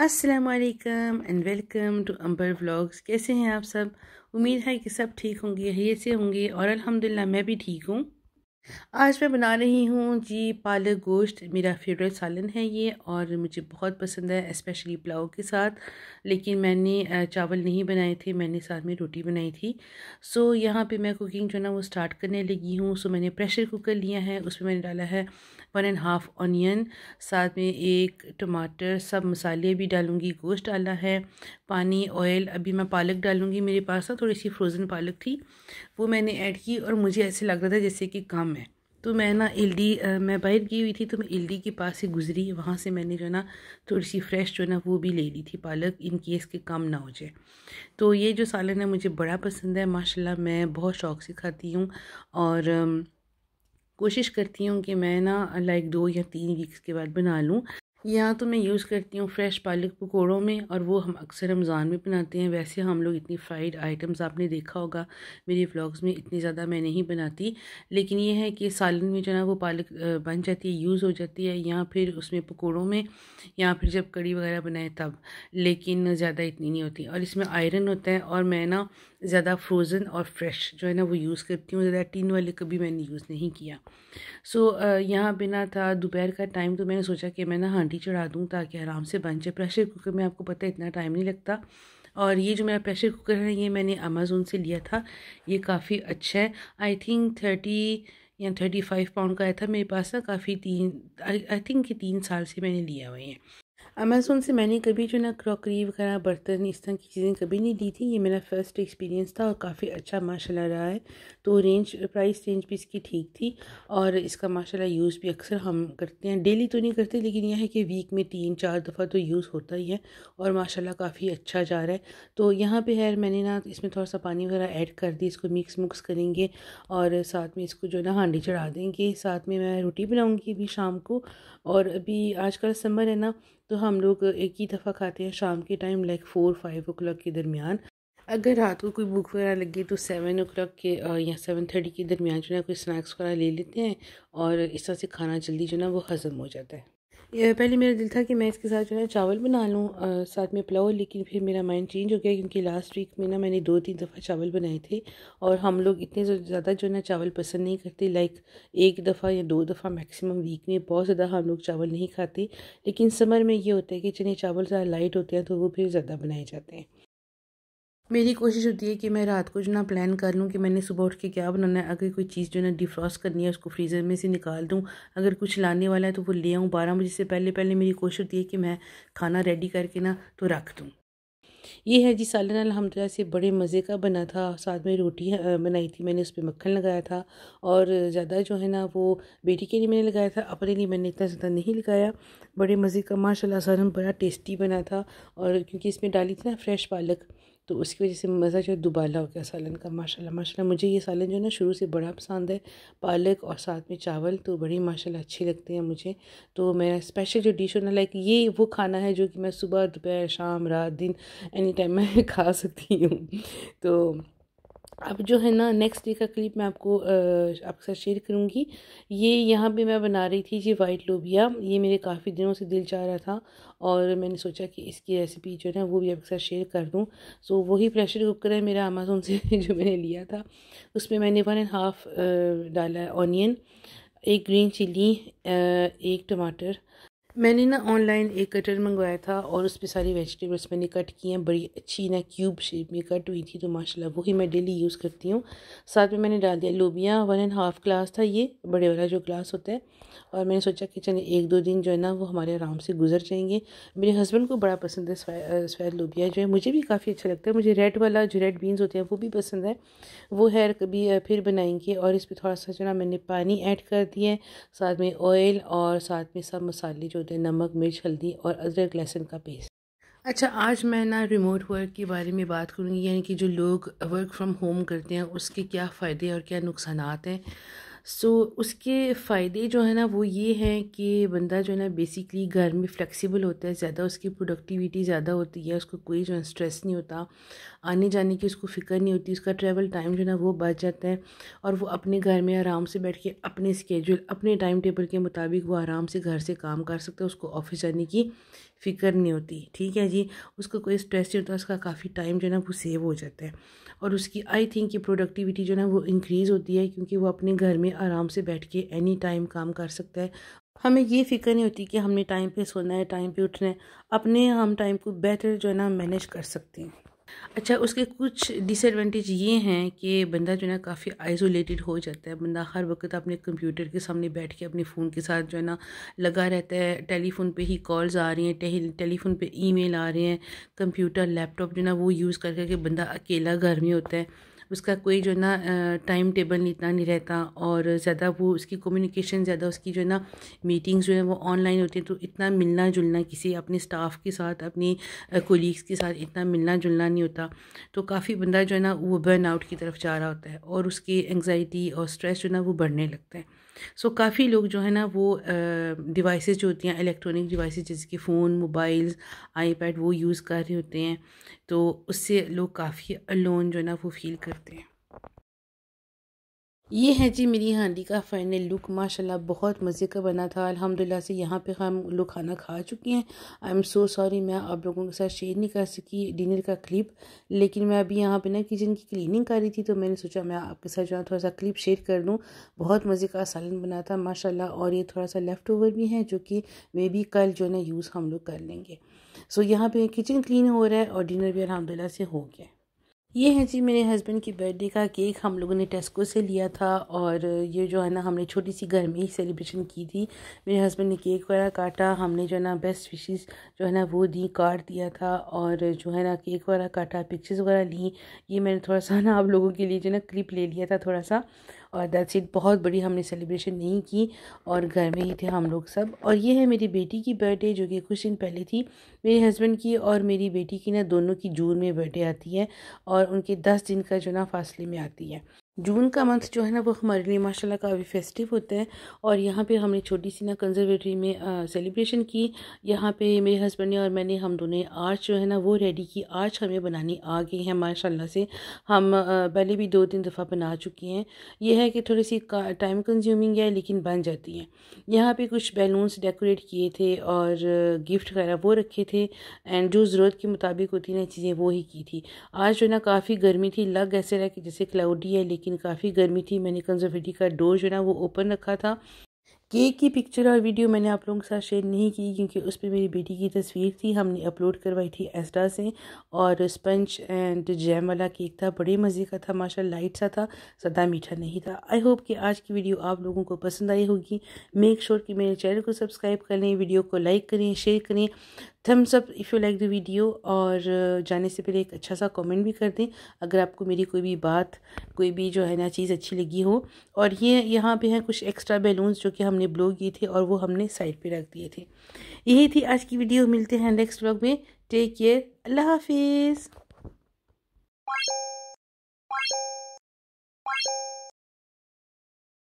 अस्सलाम वालेकुम and welcome to Amber vlogs कैसे हैं आप सब उम्मीद है कि सब ठीक होंगे हरियत से होंगे और अल्हम्दुलिल्लाह मैं भी ठीक हूँ आज मैं बना रही हूँ जी पालक गोश्त मेरा फेवरेट सालन है ये और मुझे बहुत पसंद है स्पेशली पुलाव के साथ लेकिन मैंने चावल नहीं बनाए थे मैंने साथ में रोटी बनाई थी सो यहाँ पे मैं कुकिंग जो ना वो स्टार्ट करने लगी हूँ सो मैंने प्रेशर कुकर लिया है उसमें मैंने डाला है वन एंड हाफ़ ऑनियन साथ में एक टमाटर सब मसाले भी डालूँगी गोश्त डाला है पानी ऑयल अभी मैं पालक डालूंगी मेरे पास ना थोड़ी सी फ्रोज़न पालक थी वो मैंने ऐड की और मुझे ऐसे लग रहा था जैसे कि कम है तो मैं ना इल्डी मैं बाहर गई हुई थी तो मैं इल्डी के पास से गुजरी वहाँ से मैंने जो ना थोड़ी सी फ्रेश जो ना वो भी ले ली थी पालक इन केस के कम ना हो जाए तो ये जो सालन है मुझे बड़ा पसंद है माशाल्लाह मैं बहुत शौक़ से खाती हूँ और कोशिश करती हूँ कि मैं ना लाइक दो या तीन वीक्स के बाद बना लूँ यहाँ तो मैं यूज़ करती हूँ फ्रेश पालक पकौड़ों में और वो हम अक्सर रमज़ान में बनाते हैं वैसे हम लोग इतनी फ्राइड आइटम्स आपने देखा होगा मेरे व्लॉग्स में इतनी ज़्यादा मैं नहीं बनाती लेकिन ये है कि सालन में जो ना वो पालक बन जाती है यूज़ हो जाती है या फिर उसमें पकौड़ों में या फिर जब कड़ी वगैरह बनाए तब लेकिन ज़्यादा इतनी नहीं होती और इसमें आयरन होता है और मैं ना ज़्यादा फ्रोज़न और फ्रेश जो है ना वो यूज़ करती हूँ ज़्यादा टीन वाले कभी मैंने यूज़ नहीं किया सो यहाँ बिना था दोपहर का टाइम तो मैंने सोचा कि मैं ना सीटी चढ़ा दूँ ताकि आराम से बन जाए प्रेशर कुकर में आपको पता है इतना टाइम नहीं लगता और ये जो मेरा प्रेशर कुकर है ये मैंने अमेज़ोन से लिया था ये काफ़ी अच्छा है आई थिंक थर्टी या थर्टी फाइव पाउंड का आया था मेरे पास ना काफ़ी तीन आई थिंक कि तीन साल से मैंने लिया हुआ है अमेज़ोन से मैंने कभी जो ना क्रॉकरी वगैरह बर्तन इस तरह की चीज़ें कभी नहीं दी थी ये मेरा फ़र्स्ट एक्सपीरियंस था और काफ़ी अच्छा माशाल्लाह रहा है तो रेंज प्राइस रेंज भी इसकी ठीक थी और इसका माशाल्लाह यूज़ भी अक्सर हम करते हैं डेली तो नहीं करते लेकिन यह है कि वीक में तीन चार दफ़ा तो यूज़ होता ही है और माशाला काफ़ी अच्छा जा रहा है तो यहाँ पर है मैंने ना इसमें थोड़ा सा पानी वगैरह ऐड कर दी इसको मिक्स मुक्स करेंगे और साथ में इसको जो ना हांडी चढ़ा देंगे साथ में मैं रोटी बनाऊँगी अभी शाम को और अभी आजकल समर है ना तो हम लोग एक ही दफ़ा खाते हैं शाम के टाइम लाइक फ़ोर फाइव ओ के दरमियान अगर रात को कोई भूख वगैरह गई तो सेवन ओ के या सेवन थर्टी के दरमियान जो है कोई स्नैक्स वगैरह ले लेते हैं और इस तरह से खाना जल्दी जो है ना वो हज़म हो जाता है पहले मेरा दिल था कि मैं इसके साथ जो है चावल बना लूँ साथ में पुलाव लेकिन फिर मेरा माइंड चेंज हो गया क्योंकि लास्ट वीक में ना मैंने दो तीन दफ़ा चावल बनाए थे और हम लोग इतने ज़्यादा जो है ना चावल पसंद नहीं करते लाइक एक दफ़ा या दो दफ़ा मैक्सिमम वीक में बहुत ज़्यादा हम लोग चावल नहीं खाते लेकिन समर में ये होता है कि चने चावल ज़्यादा लाइट होते हैं तो वो फिर ज़्यादा बनाए जाते हैं मेरी कोशिश होती है कि मैं रात को जो ना प्लान कर लूँ कि मैंने सुबह उठ के क्या बनाना है अगर कोई चीज़ जो ना डिफ्रॉस्ट करनी है उसको फ्रीज़र में से निकाल दूँ अगर कुछ लाने वाला है तो वो ले आऊँ बारह बजे से पहले पहले मेरी कोशिश होती है कि मैं खाना रेडी करके ना तो रख दूँ ये है जी सालन अलहमदिल्ला से बड़े मज़े का बना था साथ में रोटी बनाई थी मैंने उस पर मक्खन लगाया था और ज़्यादा जो है ना वो बेटी के लिए मैंने लगाया था अपने लिए मैंने इतना ज़्यादा नहीं लगाया बड़े मज़े का माशाल्लाह सालन बड़ा टेस्टी बना था और क्योंकि इसमें डाली थी ना फ्रेश पालक तो उसकी वजह से मज़ा जो है दुबाला हो गया सालन का माशाल्लाह माशाल्लाह मुझे ये सालन जो है ना शुरू से बड़ा पसंद है पालक और साथ में चावल तो बड़ी माशाल्लाह अच्छी लगती है मुझे तो मेरा स्पेशल जो डिश होना लाइक ये वो खाना है जो कि मैं सुबह दोपहर शाम रात दिन एनी टाइम मैं खा सकती हूँ तो अब जो है ना नेक्स्ट डे का क्लिप मैं आपको आपके साथ शेयर करूँगी ये यहाँ पे मैं बना रही थी जी वाइट लोबिया ये मेरे काफ़ी दिनों से दिल चाह रहा था और मैंने सोचा कि इसकी रेसिपी जो है ना वो भी आपके साथ शेयर कर दूँ सो वही प्रेशर कुकर है मेरा अमेज़ोन से जो मैंने लिया था उसमें मैंने वन एंड हाफ़ डाला ऑनियन एक ग्रीन चिली एक टमाटर मैंने ना ऑनलाइन एक कटर मंगवाया था और उस पर सारी वेजिटेबल्स मैंने कट की हैं बड़ी अच्छी ना क्यूब शेप में कट हुई थी तो माशाल्लाह वही मैं डेली यूज़ करती हूँ साथ में मैंने डाल दिया लोबिया वन एंड हाफ़ ग्लास था ये बड़े वाला जो ग्लास होता है और मैंने सोचा कि चले एक दो दिन जो है ना वो हमारे आराम से गुजर जाएंगे मेरे हस्बैंड को बड़ा पसंद है सफ़ेद लोबिया जो है मुझे भी काफ़ी अच्छा लगता है मुझे रेड वाला जो रेड बीन्स होते हैं वो भी पसंद है वो हेयर कभी फिर बनाएंगे और इस पर थोड़ा सा जो ना मैंने पानी ऐड कर दिया है साथ में ऑयल और साथ में सब मसाले जो होते हैं नमक मिर्च हल्दी और अदरक लहसुन का पेस्ट अच्छा आज मैं ना रिमोट वर्क के बारे में बात करूँगी यानी कि जो लोग वर्क फ्रॉम होम करते हैं उसके क्या फ़ायदे और क्या नुकसान हैं सो so, उसके फ़ायदे जो है ना वो ये हैं कि बंदा जो है ना बेसिकली घर में फ्लेक्सिबल होता है ज़्यादा उसकी प्रोडक्टिविटी ज़्यादा होती है उसको कोई जो है स्ट्रेस नहीं होता आने जाने की उसको फ़िक्र नहीं होती उसका ट्रैवल टाइम जो है ना वो बच जाता है और वो अपने घर में आराम से बैठ के अपने स्केजूल अपने टाइम टेबल के मुताबिक वो आराम से घर से काम कर सकता है उसको ऑफिस जाने की फ़िक्र नहीं होती ठीक है जी उसका कोई स्ट्रेस नहीं होता उसका काफ़ी टाइम जो है ना वो सेव हो जाता है और उसकी आई थिंक की प्रोडक्टिविटी जो है ना वो इंक्रीज़ होती है क्योंकि वो अपने घर में आराम से बैठ के एनी टाइम काम कर सकता है हमें ये फ़िक्र नहीं होती कि हमने टाइम पे सोना है टाइम पे उठना है अपने हम टाइम को बेहतर जो है ना मैनेज कर सकते हैं अच्छा उसके कुछ डिसएडवांटेज ये हैं कि बंदा जो है ना काफ़ी आइसोलेटेड हो जाता है बंदा हर वक्त अपने कंप्यूटर के सामने बैठ के अपने फ़ोन के साथ जो है ना लगा रहता है टेलीफोन पे ही कॉल्स आ रही हैं टेलीफोन पे ईमेल आ रहे हैं कंप्यूटर लैपटॉप जो है ना वो यूज़ कर करके बंदा अकेला घर में होता है उसका कोई जो है ना टाइम टेबल इतना नहीं रहता और ज़्यादा वो उसकी कम्युनिकेशन ज़्यादा उसकी जो है ना मीटिंग्स जो है वो ऑनलाइन होती हैं तो इतना मिलना जुलना किसी अपने स्टाफ के साथ अपनी कोलीग्स के साथ इतना मिलना जुलना नहीं होता तो काफ़ी बंदा जो है ना वो बर्न आउट की तरफ जा रहा होता है और उसकी एंगजाइटी और स्ट्रेस जो है ना वो बढ़ने लगता है सो so, काफ़ी लोग जो है ना वो डिवाइसेस जो होती हैं इलेक्ट्रॉनिक डिवाइस जैसे कि फ़ोन मोबाइल्स आईपैड वो यूज़ कर रहे होते हैं तो उससे लोग काफ़ी अलोन जो है ना वो फील करते हैं ये है जी मेरी हांडी का फाइनल लुक माशाल्लाह बहुत मज़े का बना था अल्हम्दुलिल्लाह से यहाँ पे हम लोग खाना खा चुके हैं आई एम सो सॉरी मैं आप लोगों के साथ शेयर नहीं कर सकी डिनर का क्लिप लेकिन मैं अभी यहाँ पे ना किचन की क्लीनिंग कर रही थी तो मैंने सोचा मैं आपके साथ जो थोड़ा सा क्लिप शेयर कर दूँ बहुत मज़े का सालन बना था माशा और ये थोड़ा सा लेफ़्ट ओवर भी है जो कि मे बी कल जो है ना यूज़ हम लोग कर लेंगे सो यहाँ पर किचन क्लीन हो रहा है और डिनर भी अलहमदिल्ला से हो गया है ये है जी मेरे हस्बैंड की बर्थडे का केक हम लोगों ने टेस्को से लिया था और ये जो है ना हमने छोटी सी घर में ही सेलिब्रेशन की थी मेरे हस्बैंड ने केक वगैरह काटा हमने जो है ना बेस्ट विशेस जो है ना वो दी कार्ड दिया था और जो है ना केक वगैरह काटा पिक्चर्स वगैरह ली ये मैंने थोड़ा सा ना आप लोगों के लिए जो है ना क्लिप ले लिया था थोड़ा सा और दैट्स इट बहुत बड़ी हमने सेलिब्रेशन नहीं की और घर में ही थे हम लोग सब और ये है मेरी बेटी की बर्थडे जो कि कुछ दिन पहले थी मेरे हस्बैंड की और मेरी बेटी की ना दोनों की जून में बर्थडे आती है और उनके दस दिन का जो ना फासले में आती है जून का मंथ जो है ना वो हमारे लिए माशाल्लाह काफ़ी फेस्टिव होता है और यहाँ पे हमने छोटी सी ना कंजर्वेटरी में सेलिब्रेशन की यहाँ पे मेरे हस्बैंड ने और मैंने हम दोनों आर्च जो है ना वो रेडी की आर्च हमें बनानी आ गई है माशाल्लाह से हम आ, पहले भी दो तीन दफ़ा बना चुकी हैं यह है कि थोड़ी सी टाइम कंज्यूमिंग है लेकिन बन जाती है यहाँ पर कुछ बैलून्स डेकोरेट किए थे और गिफ्ट वगैरह वो रखे थे एंड जो ज़रूरत के मुताबिक होती ना चीज़ें वो ही की थी आज जो है ना काफ़ी गर्मी थी लग ऐसे रहा कि जैसे क्लाउडी है लेकिन काफ़ी गर्मी थी मैंने कंजर्वेटिव का डोर जो ना वो ओपन रखा था केक की पिक्चर और वीडियो मैंने आप लोगों के साथ शेयर नहीं की क्योंकि उस पर मेरी बेटी की तस्वीर थी हमने अपलोड करवाई थी एस्टा से और स्पंज एंड जैम वाला केक था बड़े मज़े का था माशा लाइट सा था सदा मीठा नहीं था आई होप कि आज की वीडियो आप लोगों को पसंद आई होगी मेक श्योर sure कि मेरे चैनल को सब्सक्राइब कर लें वीडियो को लाइक करें शेयर करें thumbs up if you like the video और uh, जाने से पहले एक अच्छा सा कमेंट भी कर दें अगर आपको मेरी कोई भी बात कोई भी जो है ना चीज़ अच्छी लगी हो और ये यहाँ पे हैं कुछ एक्स्ट्रा बैलून्स जो कि हमने ब्लो किए थे और वो हमने साइड पे रख दिए थे यही थी आज की वीडियो मिलते हैं नेक्स्ट ब्लॉग में टेक केयर अल्लाह हाफिज़